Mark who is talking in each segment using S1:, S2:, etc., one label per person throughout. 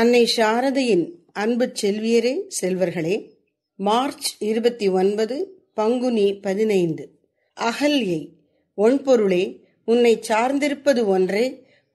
S1: அன்னை சாரதையின் அன்பு செல்வியரே செல்வர்களே மார்ச் இருபத்தி ஒன்பது பங்குனி பதினைந்து அகல்யை ஒன்பொருளே உன்னை சார்ந்திருப்பது ஒன்றே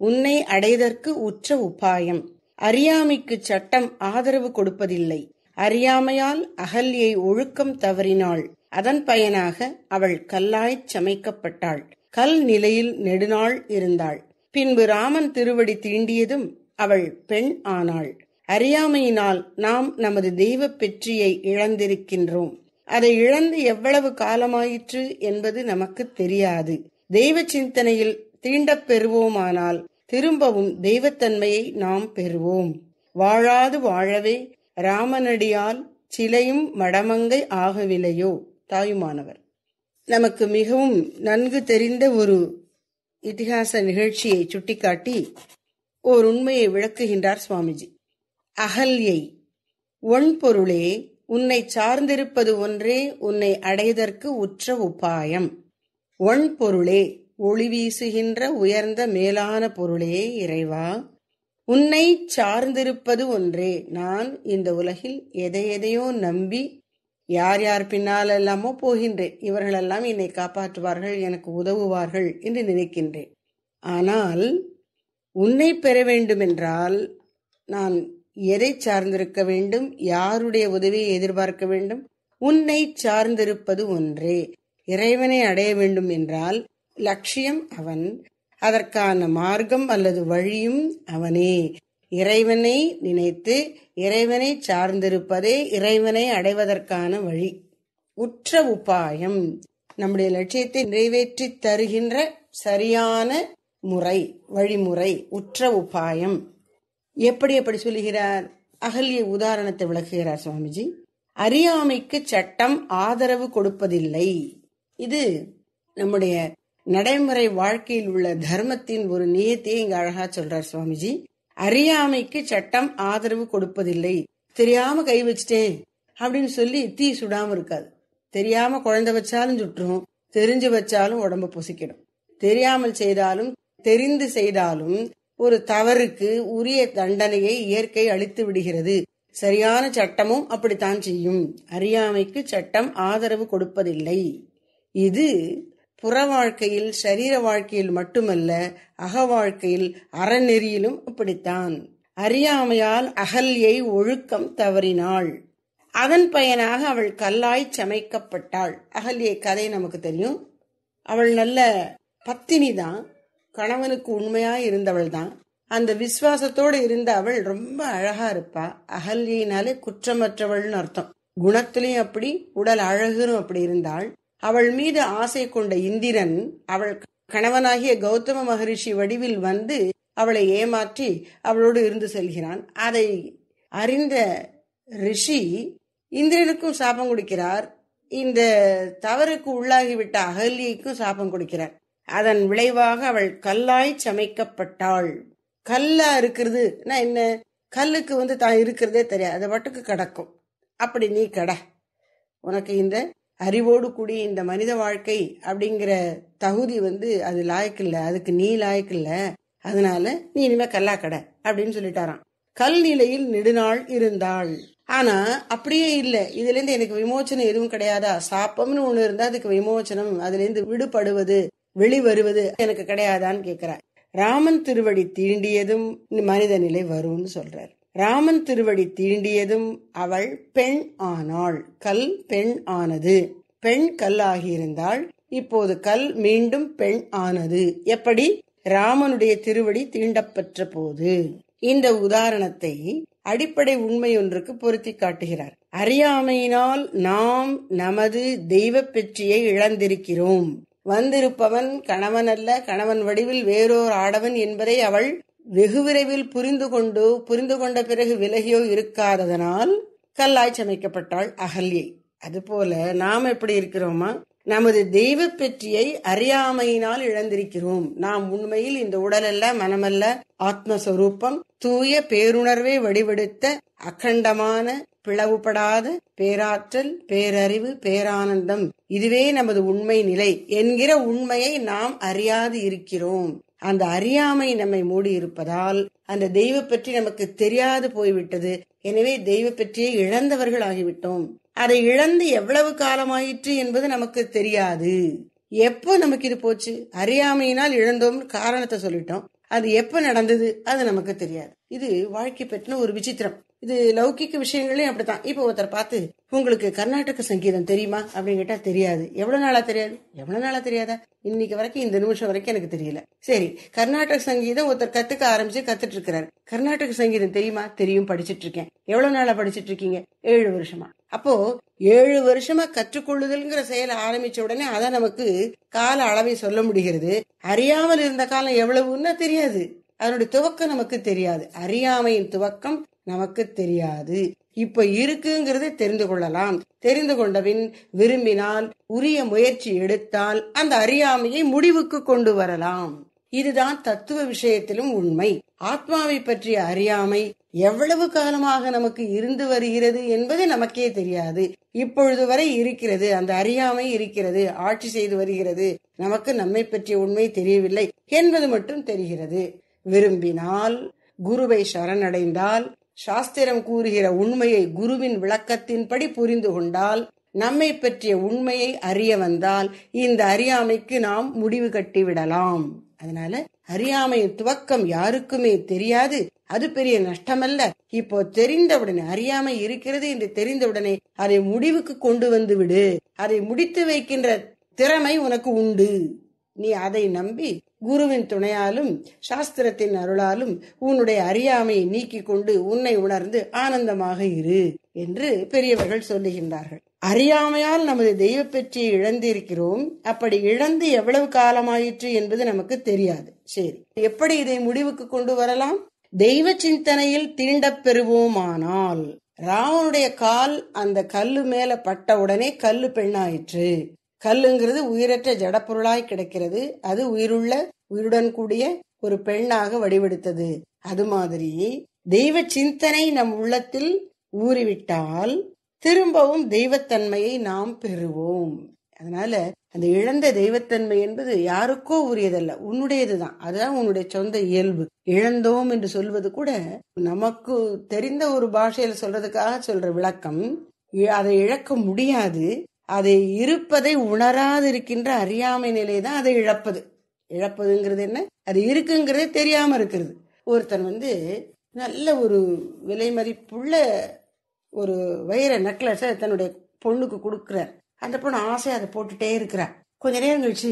S1: உன்னை அடைதற்கு உற்ற உபாயம் அறியாமைக்கு சட்டம் ஆதரவு கொடுப்பதில்லை அறியாமையால் அகல்யை ஒழுக்கம் தவறினாள் அதன் பயனாக அவள் கல்லாய்ச் சமைக்கப்பட்டாள் கல் நிலையில் நெடுநாள் இருந்தாள் பின்பு ராமன் திருவடி தீண்டியதும் அவள் பெண் ஆனாள் அறியாமையினால் நாம் நமது தெய்வ பெற்றியை இழந்திருக்கின்றோம் அதை இழந்து எவ்வளவு காலமாயிற்று என்பது நமக்கு தெரியாது தெய்வ சிந்தனையில் தீண்டப் பெறுவோமானால் திரும்பவும் தெய்வத்தன்மையை நாம் பெறுவோம் வாழாது வாழவே ராமனடியால் சிலையும் மடமங்கை ஆகவில்லையோ தாயுமானவர் நமக்கு மிகவும் நன்கு தெரிந்த ஒரு இத்திகாச நிகழ்ச்சியை சுட்டிக்காட்டி ஓர் உண்மையை விளக்குகின்றார் சுவாமிஜி அகல்யை ஒன் பொருளே உன்னை சார்ந்திருப்பது ஒன்றே உன்னை அடைதற்கு உற்ற உபாயம் ஒன் பொருளே ஒளி வீசுகின்ற உயர்ந்த மேலான பொருளே இறைவா உன்னை சார்ந்திருப்பது ஒன்றே நான் இந்த உலகில் எதையெதையோ நம்பி யார் யார் பின்னால் எல்லாமோ போகின்றேன் இவர்களெல்லாம் என்னை காப்பாற்றுவார்கள் எனக்கு உதவுவார்கள் என்று நினைக்கின்றேன் ஆனால் உன்னை பெற வேண்டுமென்றால் நான் எதை சார்ந்திருக்க வேண்டும் யாருடைய உதவியை எதிர்பார்க்க வேண்டும் உன்னை சார்ந்திருப்பது ஒன்றே இறைவனை அடைய வேண்டும் என்றால் லட்சியம் அவன் அதற்கான மார்க்கம் அல்லது வழியும் அவனே இறைவனை நினைத்து இறைவனை சார்ந்திருப்பதே இறைவனை அடைவதற்கான வழி உற்ற உபாயம் நம்முடைய லட்சியத்தை நிறைவேற்றி தருகின்ற சரியான முறை வழிமுறை உற்ற உபாயம் எப்படி எப்படி சொல்லுகிறார் அகல்ய உதாரணத்தை விளக்குகிறார் சுவாமிஜி அறியாமைக்கு சட்டம் ஆதரவு கொடுப்பதில்லை இது நம்முடைய நடைமுறை வாழ்க்கையில் உள்ள தர்மத்தின் ஒரு நியத்தையே இங்க அழகா சொல்றார் சுவாமிஜி அறியாமைக்கு சட்டம் ஆதரவு கொடுப்பதில்லை தெரியாம கை வச்சிட்டேன் அப்படின்னு சொல்லி தீ சுடாம இருக்காது தெரியாம குழந்தை வச்சாலும் சுட்டுரும் தெரிஞ்சு வச்சாலும் உடம்ப பொசிக்கிடும் தெரியாமல் செய்தாலும் தெரிந்து செய்தாலும் ஒரு தவறுக்கு உரிய தண்டனையை இயற்கை அளித்து விடுகிறது சரியான சட்டமும் அப்படித்தான் செய்யும் அறியாமைக்கு சட்டம் ஆதரவு கொடுப்பதில்லை இது புற வாழ்க்கையில் சரீர வாழ்க்கையில் மட்டுமல்ல அக வாழ்க்கையில் அறநெறியிலும் அப்படித்தான் அறியாமையால் அகல்யை ஒழுக்கம் தவறினாள் அதன் பயனாக அவள் கல்லாய் சமைக்கப்பட்டாள் அகல்யை கதை நமக்கு தெரியும் அவள் நல்ல பத்தினி தான் கணவனுக்கு உண்மையா இருந்தவள் தான் அந்த விசுவாசத்தோடு இருந்த அவள் ரொம்ப அழகா இருப்பா அகல்யினாலே குற்றமற்றவள்னு அர்த்தம் குணத்திலையும் அப்படி உடல் அழகுரும் அப்படி இருந்தாள் அவள் மீது ஆசை கொண்ட இந்திரன் அவள் கணவனாகிய கௌதம மகரிஷி வடிவில் வந்து அவளை ஏமாற்றி அவளோடு இருந்து செல்கிறான் அதை அறிந்த ரிஷி இந்திரனுக்கும் சாபம் கொடுக்கிறார் இந்த தவறுக்கு உள்ளாகிவிட்ட அகல்யைக்கும் சாபம் கொடுக்கிறார் அதன் விளைவாக அவள் கல்லாய் சமைக்கப்பட்டாள் கல்லா இருக்கிறது என்ன கல்லுக்கு வந்து தான் இருக்கிறதே தெரியாது அதை பாட்டுக்கு கிடக்கும் அப்படி நீ கட உனக்கு இந்த அறிவோடு கூடி இந்த மனித வாழ்க்கை அப்படிங்கிற தகுதி வந்து அது இல்லை அதுக்கு நீ இல்லை அதனால நீ இனிமே கல்லா கடை அப்படின்னு சொல்லிட்டாராம் கல் நிலையில் நெடுநாள் இருந்தாள் ஆனா அப்படியே இல்லை இதுல இருந்து எனக்கு விமோச்சனம் எதுவும் கிடையாதா சாப்பம்னு ஒண்ணு இருந்தா அதுக்கு விமோச்சனம் அதுல இருந்து விடுபடுவது வெளிவருவது எனக்கு கிடையாதான்னு கேட்கிறார் ராமன் திருவடி தீண்டியதும் மனித நிலை வரும்னு சொல்றார் ராமன் திருவடி தீண்டியதும் அவள் பெண் ஆனாள் கல் பெண் ஆனது பெண் கல் ஆகியிருந்தால் இப்போது கல் மீண்டும் பெண் ஆனது எப்படி ராமனுடைய திருவடி தீண்டப்பற்ற போது இந்த உதாரணத்தை அடிப்படை உண்மை ஒன்றுக்கு பொருத்தி காட்டுகிறார் அறியாமையினால் நாம் நமது தெய்வ பெற்றியை இழந்திருக்கிறோம் வந்திருப்பவன் கணவனல்ல கணவன் வடிவில் வேறோர் ஆடவன் என்பதை அவள் வெகு விரைவில் புரிந்து கொண்டு புரிந்து கொண்ட பிறகு விலகியோ இருக்காததனால் கல்லாய் சமைக்கப்பட்டாள் அகல்யை அதுபோல நாம் எப்படி இருக்கிறோமா நமது தெய்வ பெற்றியை அறியாமையினால் இழந்திருக்கிறோம் நாம் உண்மையில் இந்த உடலல்ல மனமல்ல ஆத்மஸ்வரூபம் தூய பேருணர்வை வடிவெடுத்த அகண்டமான பிளவுபடாத பேராற்றல் பேரறிவு பேரானந்தம் இதுவே நமது உண்மை நிலை என்கிற உண்மையை நாம் அறியாது இருக்கிறோம் அந்த அறியாமை நம்மை மூடி இருப்பதால் அந்த தெய்வ பற்றி நமக்கு தெரியாது போய்விட்டது எனவே தெய்வ பற்றியே இழந்தவர்கள் ஆகிவிட்டோம் அதை இழந்து எவ்வளவு காலமாயிற்று என்பது நமக்கு தெரியாது எப்போ நமக்கு இது போச்சு அறியாமையினால் இழந்தோம்னு காரணத்தை சொல்லிட்டோம் அது எப்ப நடந்தது அது நமக்கு தெரியாது இது வாழ்க்கை பெற்ற ஒரு விசித்திரம் இது லௌகிக்க விஷயங்களையும் அப்படித்தான் இப்போ ஒருத்தர் பார்த்து உங்களுக்கு கர்நாடக சங்கீதம் தெரியுமா அப்படின்னு கேட்டா தெரியாது எவ்வளவு நாளா தெரியாது எவ்வளவு நாளா தெரியாதா இன்னைக்கு வரைக்கும் இந்த நிமிஷம் வரைக்கும் எனக்கு தெரியல சரி கர்நாடக சங்கீதம் ஒருத்தர் கத்துக்க ஆரம்பிச்சு கத்துட்டு இருக்கிறாரு கர்நாடக சங்கீதம் தெரியுமா தெரியும் படிச்சிட்டு இருக்கேன் எவ்வளவு நாளா படிச்சிட்டு இருக்கீங்க ஏழு வருஷமா அப்போ ஏழு வருஷமா கற்றுக்கொள்ளுதல்ங்கிற செயல் ஆரம்பிச்ச உடனே அதை நமக்கு கால அளவை சொல்ல முடிகிறது அறியாமல் இருந்த காலம் எவ்வளவுன்னா தெரியாது அதனுடைய துவக்கம் நமக்கு தெரியாது அறியாமையின் துவக்கம் நமக்கு தெரியாது இப்ப இருக்குங்கிறத தெரிந்து கொள்ளலாம் தெரிந்து கொண்டபின் விரும்பினால் உரிய முயற்சி எடுத்தால் அந்த அறியாமையை முடிவுக்கு கொண்டு வரலாம் இதுதான் தத்துவ விஷயத்திலும் உண்மை ஆத்மாவை பற்றிய அறியாமை எவ்வளவு காலமாக நமக்கு இருந்து வருகிறது என்பது நமக்கே தெரியாது இப்பொழுது வரை இருக்கிறது அந்த அறியாமை இருக்கிறது ஆட்சி செய்து வருகிறது நமக்கு நம்மை பற்றிய உண்மை தெரியவில்லை என்பது மட்டும் தெரிகிறது விரும்பினால் குருவை சரணடைந்தால் சாஸ்திரம் கூறுகிற உண்மையை குருவின் விளக்கத்தின்படி புரிந்து கொண்டால் நம்மை பற்றிய உண்மையை அறிய வந்தால் இந்த அறியாமைக்கு நாம் முடிவு கட்டிவிடலாம் அதனால அறியாமையின் துவக்கம் யாருக்குமே தெரியாது அது பெரிய நஷ்டமல்ல இப்போ தெரிந்தவுடனே அறியாமை இருக்கிறது என்று தெரிந்தவுடனே அதை முடிவுக்கு கொண்டு வந்து விடு அதை முடித்து வைக்கின்ற திறமை உனக்கு உண்டு நீ அதை நம்பி குருவின் துணையாலும் சாஸ்திரத்தின் அருளாலும் உன்னுடைய அறியாமையை நீக்கிக் கொண்டு உன்னை உணர்ந்து ஆனந்தமாக இரு என்று பெரியவர்கள் சொல்லுகின்றார்கள் அறியாமையால் நமது தெய்வ பெற்றியை இழந்திருக்கிறோம் அப்படி இழந்து எவ்வளவு காலமாயிற்று என்பது நமக்கு தெரியாது சரி எப்படி இதை முடிவுக்கு கொண்டு வரலாம் தெய்வ சிந்தனையில் தீண்டப் பெறுவோமானால் ராவனுடைய கால் அந்த கல்லு மேல பட்ட உடனே கல்லு பெண்ணாயிற்று கல்லுங்கிறது உயிரற்ற ஜடப்பொருளாய் கிடைக்கிறது அது உயிருள்ள உயிருடன் கூடிய ஒரு பெண்ணாக வடிவெடுத்தது அது மாதிரி தெய்வ சிந்தனை நம் உள்ளத்தில் ஊறிவிட்டால் திரும்பவும் தெய்வத்தன்மையை நாம் பெறுவோம் அதனால அந்த இழந்த தெய்வத்தன்மை என்பது யாருக்கோ உரியதல்ல உன்னுடையதுதான் அதுதான் உன்னுடைய சொந்த இயல்பு இழந்தோம் என்று சொல்வது கூட நமக்கு தெரிந்த ஒரு பாஷையில சொல்றதுக்காக சொல்ற விளக்கம் அதை இழக்க முடியாது அது இருப்பதை உணராதிருக்கின்ற அறியாமை நிலை தான் அதை இழப்பது இழப்பதுங்கிறது என்ன அது இருக்குங்கிறதே தெரியாம இருக்கிறது ஒருத்தன் வந்து நல்ல ஒரு விலை மதிப்புள்ள ஒரு வைர நெக்லஸை தன்னுடைய பொண்ணுக்கு கொடுக்குறார் அந்த பொண்ணு ஆசை அதை போட்டுட்டே இருக்கிறார் கொஞ்ச நேரம் கழிச்சு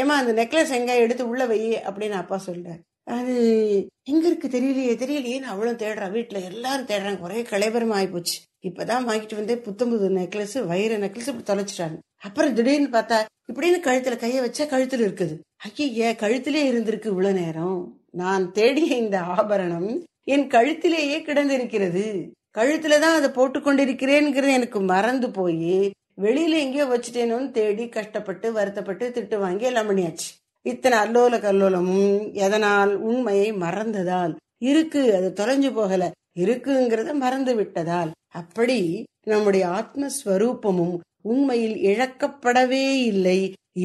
S1: ஏமா அந்த நெக்லஸ் எங்க எடுத்து உள்ள வை அப்படின்னு அப்பா சொல்றாரு அது எங்க இருக்கு தெரியலையே தெரியலையே அவ்வளவு தேடுறான் வீட்டுல எல்லாரும் தேடுறாங்க ஒரே கலைபரமா ஆயிப்போச்சு இப்பதான் வாங்கிட்டு வந்து புத்தம்புது நெக்லஸ் வைர நெக்லஸ் இப்படி தொலைச்சிட்டாங்க அப்புறம் திடீர்னு பார்த்தா இப்படின்னு கழுத்துல கைய வச்சா கழுத்துல இருக்குது ஐய கழுத்திலே இருந்திருக்கு இவ்வளவு நேரம் நான் தேடிய இந்த ஆபரணம் என் கழுத்திலேயே கிடந்திருக்கிறது கழுத்துல தான் அதை போட்டு எனக்கு மறந்து போய் வெளியில எங்கேயோ வச்சுட்டேனோன்னு தேடி கஷ்டப்பட்டு வருத்தப்பட்டு திட்டு வாங்கி எல்லாம் பண்ணியாச்சு இத்தனை அல்லோல கல்லோலமும் எதனால் உண்மையை மறந்ததால் இருக்கு அது தொலைஞ்சு போகல இருக்குங்கிறத மறந்து விட்டதால் அப்படி நம்முடைய ஆத்மஸ்வரூபமும் உண்மையில் இழக்கப்படவே இல்லை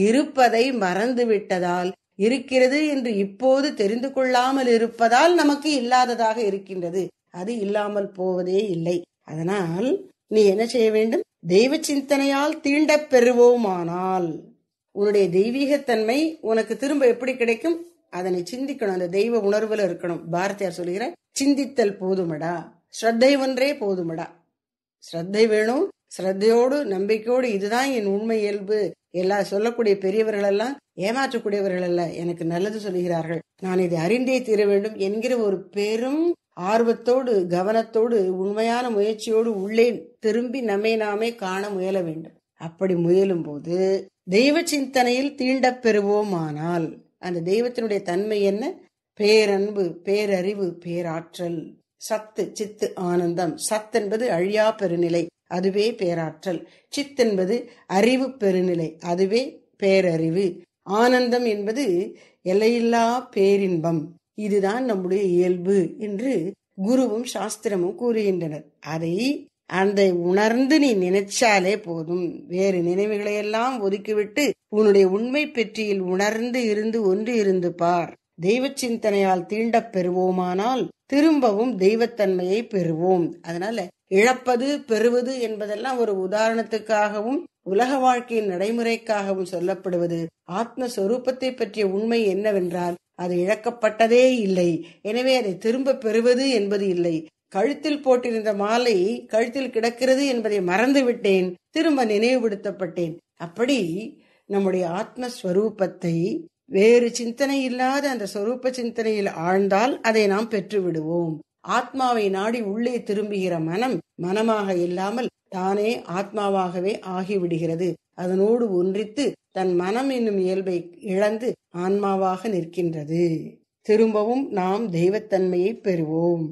S1: இருப்பதை மறந்து விட்டதால் இருக்கிறது என்று இப்போது தெரிந்து கொள்ளாமல் இருப்பதால் நமக்கு இல்லாததாக இருக்கின்றது அது இல்லாமல் போவதே இல்லை அதனால் நீ என்ன செய்ய வேண்டும் தெய்வ சிந்தனையால் தீண்டப் பெறுவோமானால் உன்னுடைய தெய்வீகத்தன்மை உனக்கு திரும்ப எப்படி கிடைக்கும் அதனை சிந்திக்கணும் அந்த தெய்வ உணர்வுல இருக்கணும் பாரதியார் சொல்லுகிற சிந்தித்தல் போதுமடா ஸ்ரத்தை ஒன்றே போதுமடா ஸ்ரத்தை வேணும் ஸ்ரத்தையோடு நம்பிக்கையோடு இதுதான் என் உண்மை இயல்பு எல்லா சொல்லக்கூடிய பெரியவர்கள் எல்லாம் ஏமாற்றக்கூடியவர்கள் அல்ல எனக்கு நல்லது சொல்கிறார்கள் நான் இதை அறிந்தே தீர வேண்டும் என்கிற ஒரு பெரும் ஆர்வத்தோடு கவனத்தோடு உண்மையான முயற்சியோடு உள்ளே திரும்பி நம்மை நாமே காண முயல வேண்டும் அப்படி முயலும் போது தெய்வ சிந்தனையில் தீண்ட பெறுவோமானால் அந்த தெய்வத்தினுடைய தன்மை என்ன பேரன்பு பேரறிவு பேராற்றல் சத்து சித்து ஆனந்தம் சத் என்பது அழியா பெருநிலை அதுவே பேராற்றல் சித் என்பது அறிவு பெருநிலை அதுவே பேரறிவு ஆனந்தம் என்பது எல்லையில்லா பேரின்பம் இதுதான் நம்முடைய இயல்பு என்று குருவும் சாஸ்திரமும் கூறுகின்றனர் அதை அந்த உணர்ந்து நீ நினைச்சாலே போதும் வேறு நினைவுகளையெல்லாம் ஒதுக்கிவிட்டு உன்னுடைய உண்மை பெற்றியில் உணர்ந்து இருந்து ஒன்று இருந்து பார் தெய்வ சிந்தனையால் தீண்டப் பெறுவோமானால் திரும்பவும் தெய்வத்தன்மையை பெறுவோம் அதனால இழப்பது பெறுவது என்பதெல்லாம் ஒரு உதாரணத்துக்காகவும் உலக வாழ்க்கையின் நடைமுறைக்காகவும் சொல்லப்படுவது ஆத்மஸ்வரூபத்தை பற்றிய உண்மை என்னவென்றால் அது இழக்கப்பட்டதே இல்லை எனவே அதை திரும்ப பெறுவது என்பது இல்லை கழுத்தில் போட்டிருந்த மாலை கழுத்தில் கிடக்கிறது என்பதை மறந்து விட்டேன் திரும்ப நினைவுபடுத்தப்பட்டேன் அப்படி நம்முடைய ஆத்மஸ்வரூபத்தை வேறு சிந்தனை இல்லாத அந்த சொரூப சிந்தனையில் ஆழ்ந்தால் அதை நாம் பெற்று விடுவோம் ஆத்மாவை நாடி உள்ளே திரும்புகிற மனம் மனமாக இல்லாமல் தானே ஆத்மாவாகவே ஆகிவிடுகிறது அதனோடு ஒன்றித்து தன் மனம் என்னும் இயல்பை இழந்து ஆன்மாவாக நிற்கின்றது திரும்பவும் நாம் தெய்வத்தன்மையை பெறுவோம்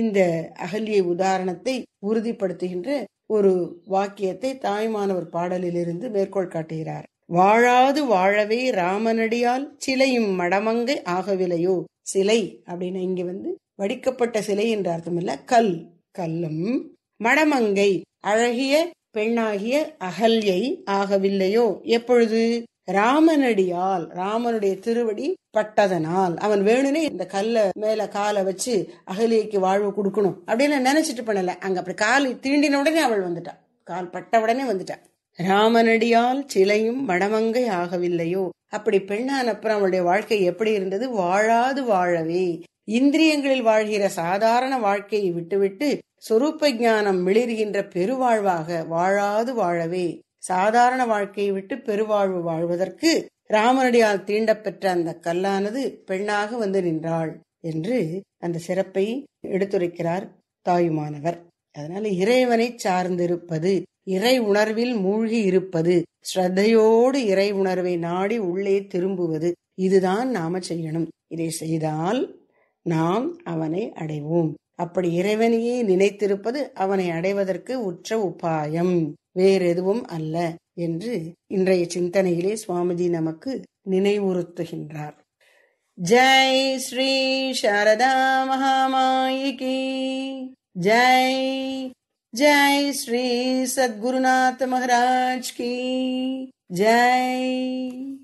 S1: இந்த அகல்ய உதாரணத்தை உறுதிப்படுத்துகின்ற ஒரு வாக்கியத்தை தாய்மானவர் பாடலிலிருந்து மேற்கோள் காட்டுகிறார் வாழாது வாழவே ராமனடியால் சிலையும் மடமங்கை ஆகவில்லையோ சிலை அப்படின்னு இங்க வந்து வடிக்கப்பட்ட சிலை என்ற அர்த்தம் இல்ல கல் கல்லும் மடமங்கை அழகிய பெண்ணாகிய அகல்யை ஆகவில்லையோ எப்பொழுது ராமனடியால் ராமனுடைய திருவடி பட்டதனால் அவன் வேணுனே இந்த கல்ல மேல காலை வச்சு அகலியைக்கு வாழ்வு கொடுக்கணும் அப்படின்னு நினைச்சிட்டு பண்ணல அங்க அப்படி கால் தீண்டின உடனே அவள் வந்துட்டான் கால் பட்ட உடனே வந்துட்டான் ராமனடியால் சிலையும் மடமங்கை ஆகவில்லையோ அப்படி பெண்ணான அப்புறம் அவளுடைய வாழ்க்கை எப்படி இருந்தது வாழாது வாழவே இந்திரியங்களில் வாழ்கிற சாதாரண வாழ்க்கையை விட்டுவிட்டு சொரூப்ப ஞானம் மிளிர்கின்ற பெருவாழ்வாக வாழாது வாழவே சாதாரண வாழ்க்கையை விட்டு பெருவாழ்வு வாழ்வதற்கு ராமனடியால் தீண்டப்பெற்ற அந்த கல்லானது பெண்ணாக வந்து நின்றாள் என்று அந்த சிறப்பை எடுத்துரைக்கிறார் தாயுமானவர் அதனால இறைவனை சார்ந்திருப்பது இறை உணர்வில் மூழ்கி இருப்பது ஸ்ரத்தையோடு இறை உணர்வை நாடி உள்ளே திரும்புவது இதுதான் நாம செய்யணும் இதை செய்தால் நாம் அவனை அடைவோம் அப்படி இறைவனையே நினைத்திருப்பது அவனை அடைவதற்கு உற்ற உபாயம் வேறெதுவும் அல்ல என்று இன்றைய சிந்தனையிலே சுவாமிஜி நமக்கு நினைவுறுத்துகின்றார் ஜெய் ஸ்ரீ சாரதா மகாமாயிகி ஜெய் जय श्री सदगुरुनाथ महाराज की जय